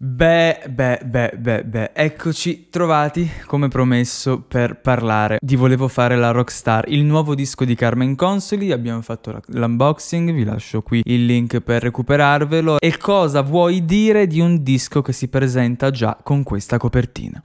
Beh, beh, beh, beh, beh, eccoci trovati come promesso per parlare di Volevo fare la Rockstar, il nuovo disco di Carmen Consoli, abbiamo fatto l'unboxing, vi lascio qui il link per recuperarvelo e cosa vuoi dire di un disco che si presenta già con questa copertina?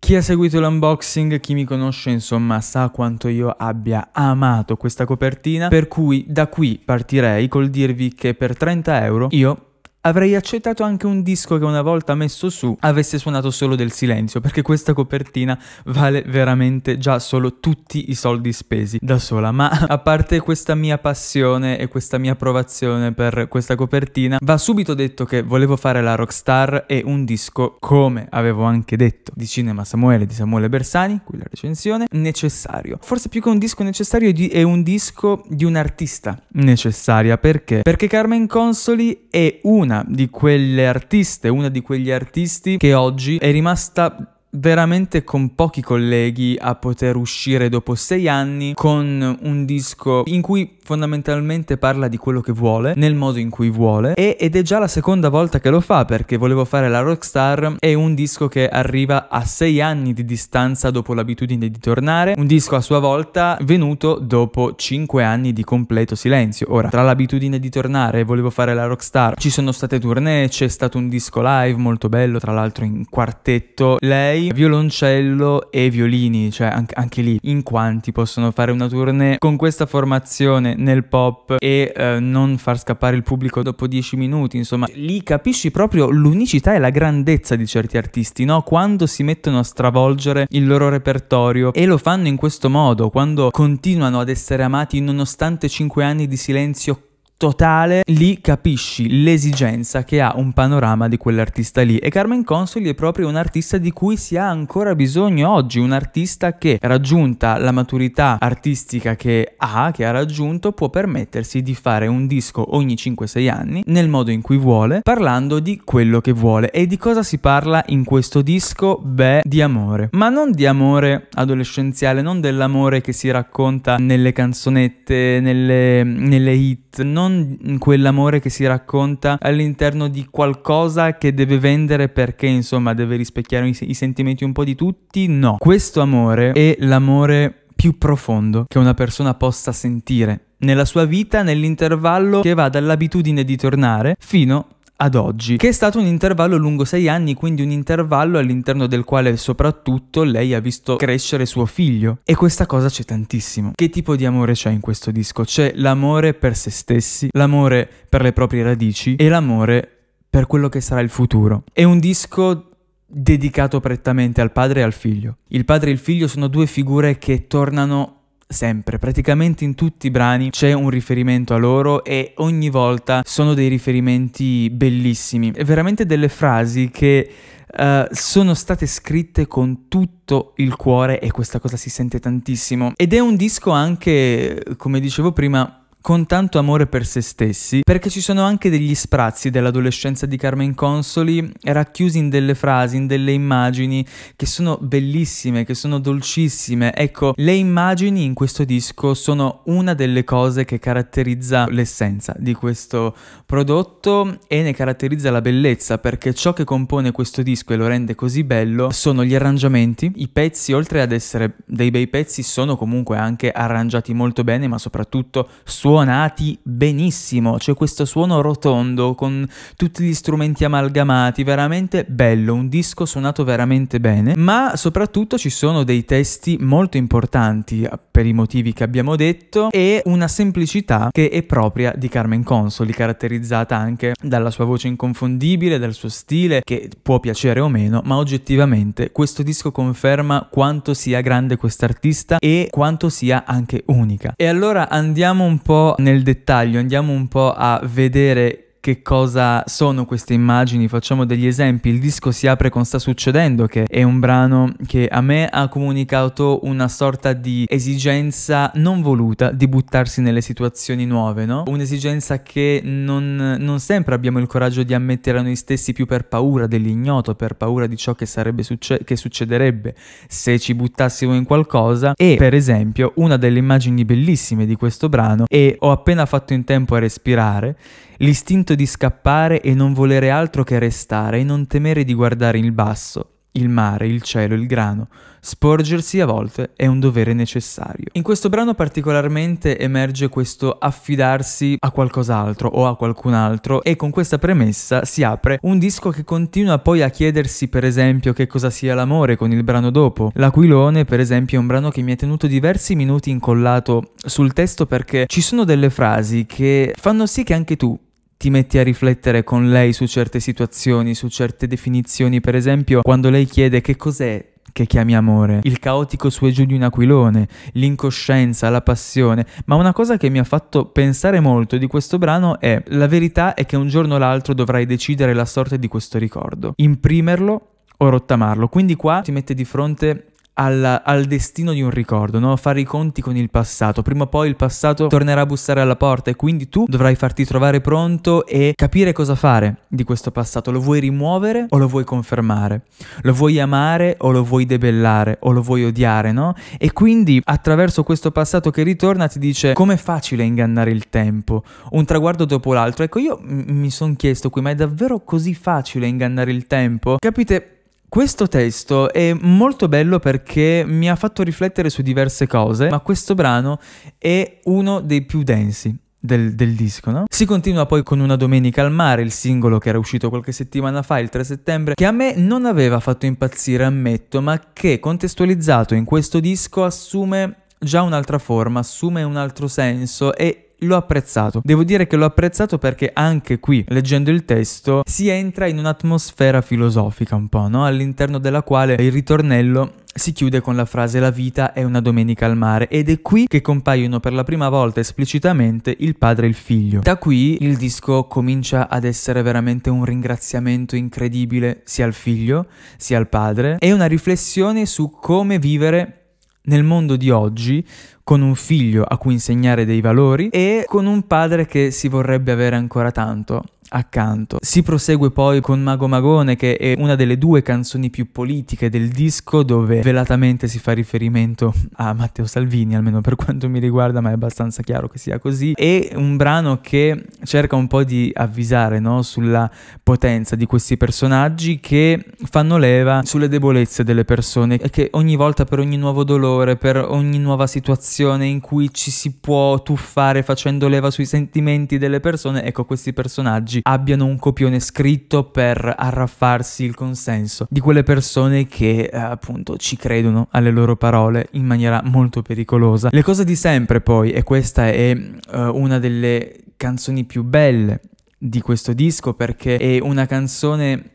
Chi ha seguito l'unboxing, chi mi conosce insomma sa quanto io abbia amato questa copertina, per cui da qui partirei col dirvi che per 30 euro io avrei accettato anche un disco che una volta messo su avesse suonato solo del silenzio, perché questa copertina vale veramente già solo tutti i soldi spesi da sola. Ma a parte questa mia passione e questa mia approvazione per questa copertina, va subito detto che volevo fare la rockstar e un disco, come avevo anche detto, di Cinema Samuele di Samuele Bersani, qui la recensione, necessario. Forse più che un disco necessario è un disco di un artista necessaria, perché? Perché Carmen Consoli è una una di quelle artiste, una di quegli artisti che oggi è rimasta veramente con pochi colleghi a poter uscire dopo sei anni con un disco in cui fondamentalmente parla di quello che vuole, nel modo in cui vuole, e, ed è già la seconda volta che lo fa perché volevo fare la Rockstar è un disco che arriva a sei anni di distanza dopo l'abitudine di tornare, un disco a sua volta venuto dopo cinque anni di completo silenzio. Ora, tra l'abitudine di tornare e volevo fare la Rockstar, ci sono state tournée, c'è stato un disco live molto bello, tra l'altro in quartetto, lei violoncello e violini, cioè anche, anche lì in quanti possono fare una tournée con questa formazione nel pop e eh, non far scappare il pubblico dopo dieci minuti, insomma, lì capisci proprio l'unicità e la grandezza di certi artisti, no? Quando si mettono a stravolgere il loro repertorio e lo fanno in questo modo, quando continuano ad essere amati nonostante cinque anni di silenzio totale, lì capisci l'esigenza che ha un panorama di quell'artista lì. E Carmen Consoli è proprio un artista di cui si ha ancora bisogno oggi, un artista che raggiunta la maturità artistica che ha, che ha raggiunto, può permettersi di fare un disco ogni 5-6 anni, nel modo in cui vuole, parlando di quello che vuole. E di cosa si parla in questo disco? Beh, di amore. Ma non di amore adolescenziale, non dell'amore che si racconta nelle canzonette, nelle, nelle hit, non non quell'amore che si racconta all'interno di qualcosa che deve vendere perché insomma deve rispecchiare i, i sentimenti un po' di tutti, no. Questo amore è l'amore più profondo che una persona possa sentire nella sua vita nell'intervallo che va dall'abitudine di tornare fino ad oggi, che è stato un intervallo lungo sei anni, quindi un intervallo all'interno del quale soprattutto lei ha visto crescere suo figlio. E questa cosa c'è tantissimo. Che tipo di amore c'è in questo disco? C'è l'amore per se stessi, l'amore per le proprie radici e l'amore per quello che sarà il futuro. È un disco dedicato prettamente al padre e al figlio. Il padre e il figlio sono due figure che tornano sempre, praticamente in tutti i brani c'è un riferimento a loro e ogni volta sono dei riferimenti bellissimi, è veramente delle frasi che Uh, sono state scritte con tutto il cuore e questa cosa si sente tantissimo. Ed è un disco anche, come dicevo prima, con tanto amore per se stessi, perché ci sono anche degli sprazzi dell'adolescenza di Carmen Consoli racchiusi in delle frasi, in delle immagini che sono bellissime, che sono dolcissime. Ecco, le immagini in questo disco sono una delle cose che caratterizza l'essenza di questo prodotto e ne caratterizza la bellezza, perché ciò che compone questo disco e lo rende così bello sono gli arrangiamenti, i pezzi, oltre ad essere dei bei pezzi, sono comunque anche arrangiati molto bene, ma soprattutto suonati suonati benissimo, c'è cioè questo suono rotondo con tutti gli strumenti amalgamati, veramente bello, un disco suonato veramente bene, ma soprattutto ci sono dei testi molto importanti per i motivi che abbiamo detto e una semplicità che è propria di Carmen Consoli, caratterizzata anche dalla sua voce inconfondibile, dal suo stile che può piacere o meno, ma oggettivamente questo disco conferma quanto sia grande quest'artista e quanto sia anche unica. E allora andiamo un po' po' nel dettaglio, andiamo un po' a vedere che cosa sono queste immagini, facciamo degli esempi. Il disco si apre con Sta succedendo, che è un brano che a me ha comunicato una sorta di esigenza non voluta di buttarsi nelle situazioni nuove, no? Un'esigenza che non, non sempre abbiamo il coraggio di ammettere a noi stessi più per paura dell'ignoto, per paura di ciò che, sarebbe succe- che succederebbe se ci buttassimo in qualcosa. E per esempio, una delle immagini bellissime di questo brano, è ho appena fatto in tempo a respirare, l'istinto di scappare e non volere altro che restare e non temere di guardare il basso, il mare, il cielo, il grano. Sporgersi a volte è un dovere necessario. In questo brano particolarmente emerge questo affidarsi a qualcos'altro o a qualcun altro e con questa premessa si apre un disco che continua poi a chiedersi per esempio che cosa sia l'amore con il brano dopo. L'Aquilone per esempio è un brano che mi ha tenuto diversi minuti incollato sul testo perché ci sono delle frasi che fanno sì che anche tu ti metti a riflettere con lei su certe situazioni, su certe definizioni, per esempio quando lei chiede che cos'è che chiami amore, il caotico su e giù di un aquilone, l'incoscienza, la passione, ma una cosa che mi ha fatto pensare molto di questo brano è la verità è che un giorno o l'altro dovrai decidere la sorte di questo ricordo, imprimerlo o rottamarlo, quindi qua ti mette di fronte al, al, destino di un ricordo, no? fare i conti con il passato. Prima o poi il passato tornerà a bussare alla porta e quindi tu dovrai farti trovare pronto e capire cosa fare di questo passato. Lo vuoi rimuovere o lo vuoi confermare? Lo vuoi amare o lo vuoi debellare o lo vuoi odiare, no? E quindi attraverso questo passato che ritorna ti dice com'è facile ingannare il tempo, un traguardo dopo l'altro. Ecco, io mi sono chiesto qui, ma è davvero così facile ingannare il tempo? Capite? Questo testo è molto bello perché mi ha fatto riflettere su diverse cose, ma questo brano è uno dei più densi. Del, del, disco, no? Si continua poi con Una domenica al mare, il singolo che era uscito qualche settimana fa, il 3 settembre, che a me non aveva fatto impazzire, ammetto, ma che contestualizzato in questo disco assume già un'altra forma, assume un altro senso e l'ho apprezzato. Devo dire che l'ho apprezzato perché anche qui, leggendo il testo, si entra in un'atmosfera filosofica un po', no? All'interno della quale il ritornello si chiude con la frase La vita è una domenica al mare ed è qui che compaiono per la prima volta esplicitamente il padre e il figlio. Da qui il disco comincia ad essere veramente un ringraziamento incredibile sia al figlio sia al padre e una riflessione su come vivere nel mondo di oggi, con un figlio a cui insegnare dei valori e con un padre che si vorrebbe avere ancora tanto accanto. Si prosegue poi con Mago Magone che è una delle due canzoni più politiche del disco dove velatamente si fa riferimento a Matteo Salvini, almeno per quanto mi riguarda, ma è abbastanza chiaro che sia così. È un brano che cerca un po' di avvisare no? sulla potenza di questi personaggi che fanno leva sulle debolezze delle persone e che ogni volta per ogni nuovo dolore, per ogni nuova situazione in cui ci si può tuffare facendo leva sui sentimenti delle persone, ecco questi personaggi oggi abbiano un copione scritto per arraffarsi il consenso di quelle persone che eh, appunto ci credono alle loro parole in maniera molto pericolosa. Le cose di sempre poi, e questa è eh, una delle canzoni più belle di questo disco perché è una canzone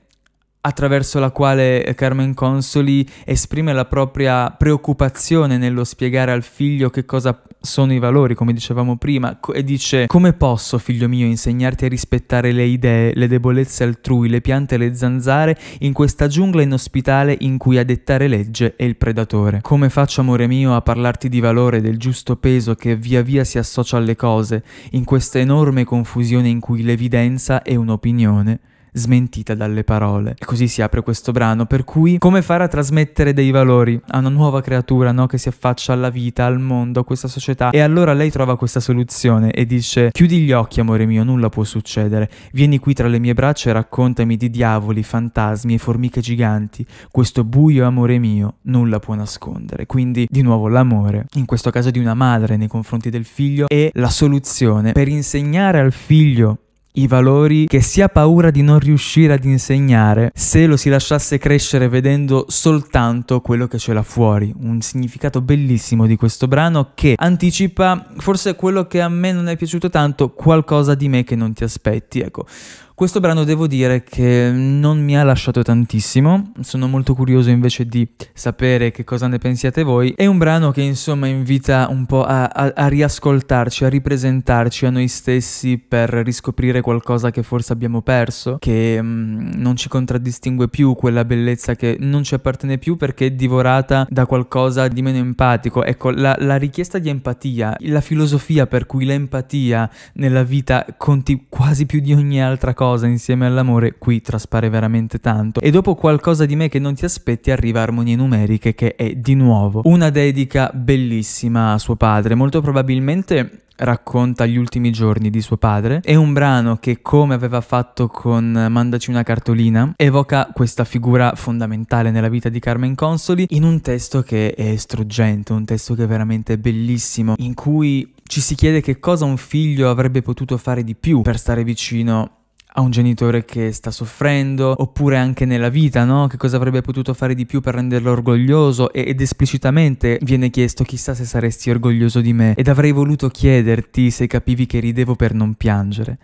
attraverso la quale Carmen Consoli esprime la propria preoccupazione nello spiegare al figlio che cosa sono i valori, come dicevamo prima, e dice come posso, figlio mio, insegnarti a rispettare le idee, le debolezze altrui, le piante e le zanzare in questa giungla inospitale in cui a dettare legge è il predatore? Come faccio, amore mio, a parlarti di valore, del giusto peso che via via si associa alle cose, in questa enorme confusione in cui l'evidenza è un'opinione smentita dalle parole. E così si apre questo brano, per cui come fare a trasmettere dei valori a una nuova creatura no? che si affaccia alla vita, al mondo, a questa società. E allora lei trova questa soluzione e dice chiudi gli occhi amore mio, nulla può succedere, vieni qui tra le mie braccia e raccontami di diavoli, fantasmi e formiche giganti, questo buio amore mio nulla può nascondere. Quindi di nuovo l'amore, in questo caso di una madre nei confronti del figlio, è la soluzione per insegnare al figlio i valori che si ha paura di non riuscire ad insegnare se lo si lasciasse crescere vedendo soltanto quello che c'è là fuori. Un significato bellissimo di questo brano che anticipa forse quello che a me non è piaciuto tanto, qualcosa di me che non ti aspetti. Ecco. Questo brano devo dire che non mi ha lasciato tantissimo, sono molto curioso invece di sapere che cosa ne pensiate voi. È un brano che insomma invita un po' a, a, a riascoltarci, a ripresentarci a noi stessi per riscoprire qualcosa che forse abbiamo perso, che mh, mm, non ci contraddistingue più, quella bellezza che non ci appartiene più perché è divorata da qualcosa di meno empatico. Ecco, la, la richiesta di empatia, la filosofia per cui l'empatia nella vita conti quasi più di ogni altra cosa cosa insieme all'amore qui traspare veramente tanto e dopo qualcosa di me che non ti aspetti arriva Armonie Numeriche che è di nuovo una dedica bellissima a suo padre, molto probabilmente racconta gli ultimi giorni di suo padre. È un brano che, come aveva fatto con Mandaci una cartolina, evoca questa figura fondamentale nella vita di Carmen Consoli in un testo che è struggente, un testo che è veramente bellissimo, in cui ci si chiede che cosa un figlio avrebbe potuto fare di più per stare vicino a un genitore che sta soffrendo, oppure anche nella vita, no? Che cosa avrebbe potuto fare di più per renderlo orgoglioso? ed esplicitamente viene chiesto chissà se saresti orgoglioso di me ed avrei voluto chiederti se capivi che ridevo per non piangere.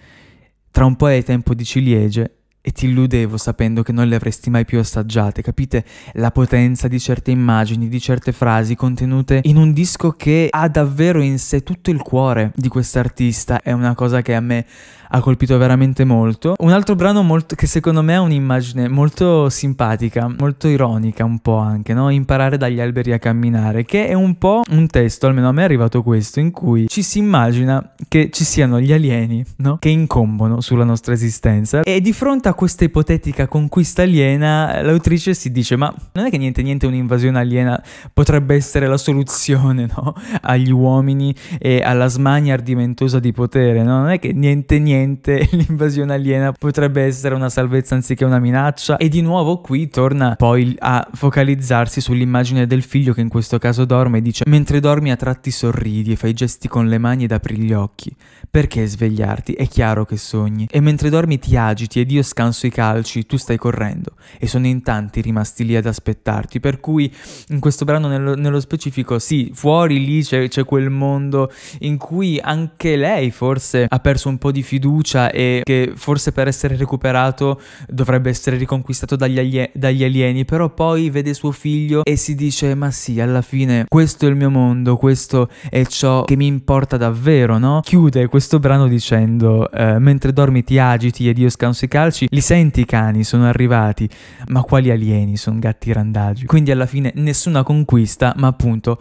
Tra un po' è tempo di ciliegie e ti illudevo sapendo che non le avresti mai più assaggiate, capite la potenza di certe immagini, di certe frasi contenute in un disco che ha davvero in sé tutto il cuore di quest'artista, è una cosa che a me ha colpito veramente molto. Un altro brano molto, che secondo me ha un'immagine molto simpatica, molto ironica un po' anche, no? Imparare dagli alberi a camminare, che è un po' un testo, almeno a me è arrivato questo, in cui ci si immagina che ci siano gli alieni, no? Che incombono sulla nostra esistenza e di fronte a questa ipotetica conquista aliena l'autrice si dice ma non è che niente niente un'invasione aliena potrebbe essere la soluzione, no? Agli uomini e alla smania ardimentosa di potere, no? Non è che niente niente niente l'invasione aliena potrebbe essere una salvezza anziché una minaccia e di nuovo qui torna poi a focalizzarsi sull'immagine del figlio che in questo caso dorme e dice mentre dormi a tratti sorridi e fai gesti con le mani ed apri gli occhi perché svegliarti è chiaro che sogni e mentre dormi ti agiti ed io scanso i calci tu stai correndo e sono in tanti rimasti lì ad aspettarti per cui in questo brano nello, nello specifico sì fuori lì c'è quel mondo in cui anche lei forse ha perso un po' di fiducia fiducia e che forse per essere recuperato dovrebbe essere riconquistato dagli, alie dagli alieni, però poi vede suo figlio e si dice ma sì, alla fine questo è il mio mondo, questo è ciò che mi importa davvero, no? Chiude questo brano dicendo eh, mentre dormi ti agiti ed io scanso i calci, li senti i cani, sono arrivati, ma quali alieni, sono gatti randagi. Quindi alla fine nessuna conquista, ma appunto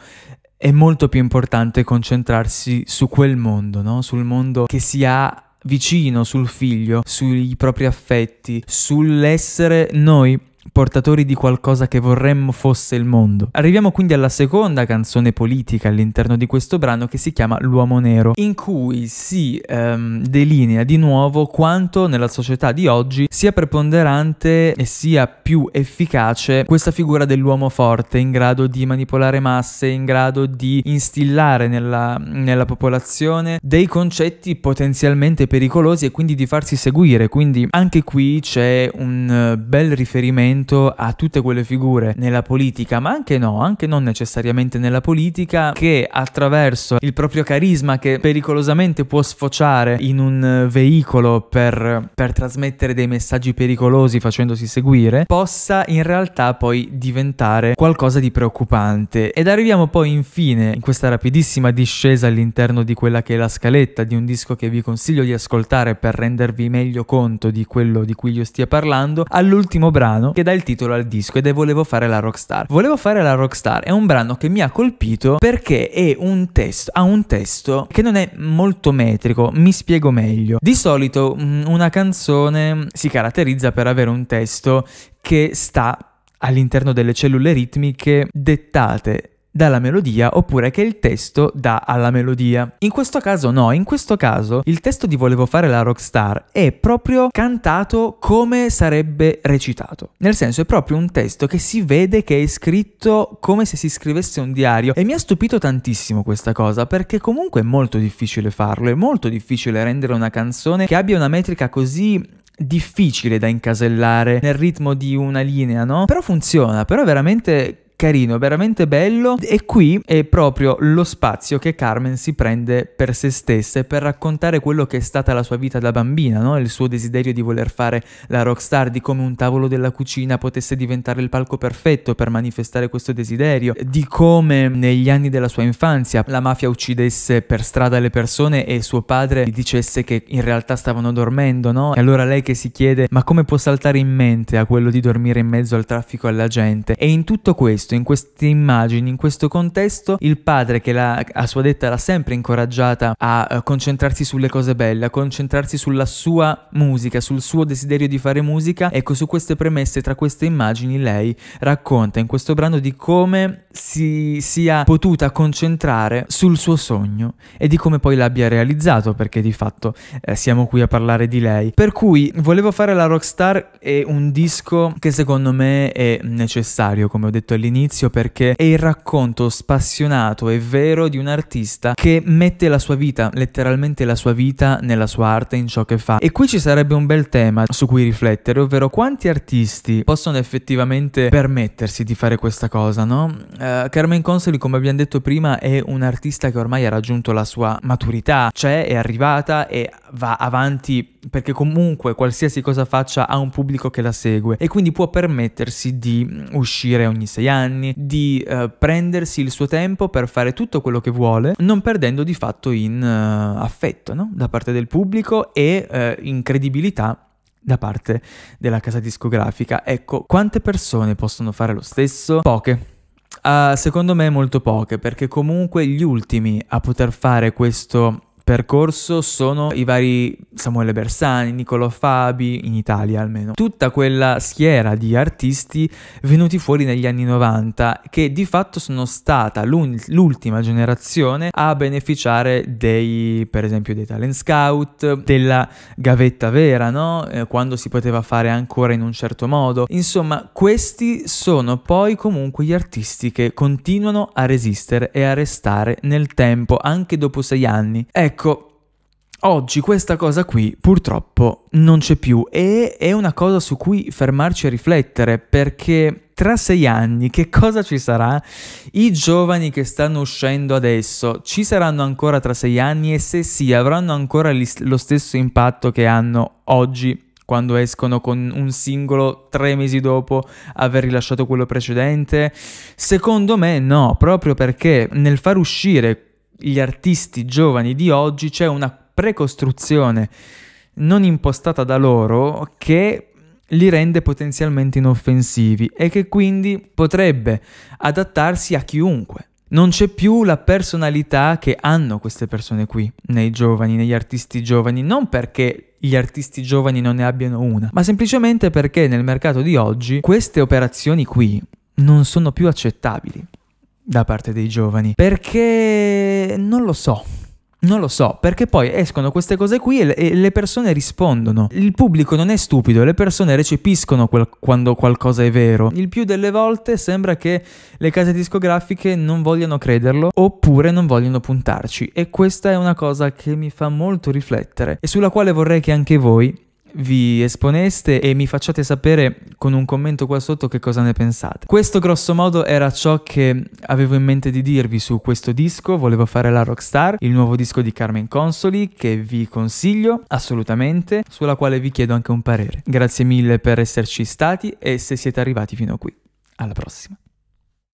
è molto più importante concentrarsi su quel mondo, no? sul mondo che si ha vicino sul figlio, sui propri affetti, sull'essere noi portatori di qualcosa che vorremmo fosse il mondo. Arriviamo quindi alla seconda canzone politica all'interno di questo brano che si chiama L'uomo nero, in cui si ehm, delinea di nuovo quanto nella società di oggi sia preponderante e sia più efficace questa figura dell'uomo forte in grado di manipolare masse, in grado di instillare nella, nella popolazione dei concetti potenzialmente pericolosi e quindi di farsi seguire. Quindi anche qui c'è un eh, bel riferimento riferimento a tutte quelle figure nella politica, ma anche no, anche non necessariamente nella politica, che attraverso il proprio carisma che pericolosamente può sfociare in un veicolo per, per trasmettere dei messaggi pericolosi facendosi seguire, possa in realtà poi diventare qualcosa di preoccupante. Ed arriviamo poi infine in questa rapidissima discesa all'interno di quella che è la scaletta di un disco che vi consiglio di ascoltare per rendervi meglio conto di quello di cui io stia parlando, all'ultimo brano che dà il titolo al disco ed è Volevo fare la rockstar. Volevo fare la rockstar è un brano che mi ha colpito perché è un testo, ha un testo che non è molto metrico, mi spiego meglio. Di solito mm, una canzone si caratterizza per avere un testo che sta all'interno delle cellule ritmiche dettate dalla melodia oppure che il testo dà alla melodia. In questo caso no, in questo caso il testo di Volevo fare la rockstar è proprio cantato come sarebbe recitato. Nel senso è proprio un testo che si vede che è scritto come se si scrivesse un diario e mi ha stupito tantissimo questa cosa perché comunque è molto difficile farlo, è molto difficile rendere una canzone che abbia una metrica così difficile da incasellare nel ritmo di una linea, no? Però funziona, però è veramente carino, veramente bello e qui è proprio lo spazio che Carmen si prende per se stessa e per raccontare quello che è stata la sua vita da bambina, no? il suo desiderio di voler fare la rockstar, di come un tavolo della cucina potesse diventare il palco perfetto per manifestare questo desiderio, di come negli anni della sua infanzia la mafia uccidesse per strada le persone e suo padre gli dicesse che in realtà stavano dormendo, no? E allora lei che si chiede ma come può saltare in mente a quello di dormire in mezzo al traffico alla gente? E in tutto questo questo, in queste immagini, in questo contesto, il padre che la, a sua detta l'ha sempre incoraggiata a eh, concentrarsi sulle cose belle, a concentrarsi sulla sua musica, sul suo desiderio di fare musica, ecco su queste premesse, tra queste immagini, lei racconta in questo brano di come si sia potuta concentrare sul suo sogno e di come poi l'abbia realizzato, perché di fatto eh, siamo qui a parlare di lei. Per cui volevo fare la rockstar e un disco che secondo me è necessario, come ho detto all'inizio all'inizio perché è il racconto spassionato e vero di un artista che mette la sua vita, letteralmente la sua vita, nella sua arte, in ciò che fa. E qui ci sarebbe un bel tema su cui riflettere, ovvero quanti artisti possono effettivamente permettersi di fare questa cosa, no? Uh, Carmen Consoli, come abbiamo detto prima, è un artista che ormai ha raggiunto la sua maturità, cioè è arrivata e va avanti perché comunque qualsiasi cosa faccia ha un pubblico che la segue e quindi può permettersi di uscire ogni sei anni anni di eh, prendersi il suo tempo per fare tutto quello che vuole, non perdendo di fatto in eh, affetto no? da parte del pubblico e eh, in da parte della casa discografica. Ecco, quante persone possono fare lo stesso? Poche. Uh, secondo me molto poche, perché comunque gli ultimi a poter fare questo percorso sono i vari Samuele Bersani, Niccolò Fabi, in Italia almeno. Tutta quella schiera di artisti venuti fuori negli anni 90 che di fatto sono stata l'ultima generazione a beneficiare dei, per esempio, dei talent scout, della gavetta vera, no? Eh, quando si poteva fare ancora in un certo modo. Insomma, questi sono poi comunque gli artisti che continuano a resistere e a restare nel tempo anche dopo sei anni. Ecco, Ecco, Oggi questa cosa qui purtroppo non c'è più e è una cosa su cui fermarci a riflettere perché tra sei anni che cosa ci sarà? I giovani che stanno uscendo adesso ci saranno ancora tra sei anni e se sì avranno ancora lo stesso impatto che hanno oggi quando escono con un singolo tre mesi dopo aver rilasciato quello precedente? Secondo me no, proprio perché nel far uscire gli artisti giovani di oggi c'è una precostruzione non impostata da loro che li rende potenzialmente inoffensivi e che quindi potrebbe adattarsi a chiunque. Non c'è più la personalità che hanno queste persone qui, nei giovani, negli artisti giovani, non perché gli artisti giovani non ne abbiano una, ma semplicemente perché nel mercato di oggi queste operazioni qui non sono più accettabili da parte dei giovani. Perché non lo so. Non lo so, perché poi escono queste cose qui e le persone rispondono. Il pubblico non è stupido, le persone recepiscono quel, quando qualcosa è vero. Il più delle volte sembra che le case discografiche non vogliano crederlo oppure non vogliono puntarci. E questa è una cosa che mi fa molto riflettere e sulla quale vorrei che anche voi vi esponeste e mi facciate sapere con un commento qua sotto che cosa ne pensate. Questo grosso modo era ciò che avevo in mente di dirvi su questo disco, volevo fare la Rockstar, il nuovo disco di Carmen Consoli che vi consiglio assolutamente, sulla quale vi chiedo anche un parere. Grazie mille per esserci stati e se siete arrivati fino a qui. Alla prossima.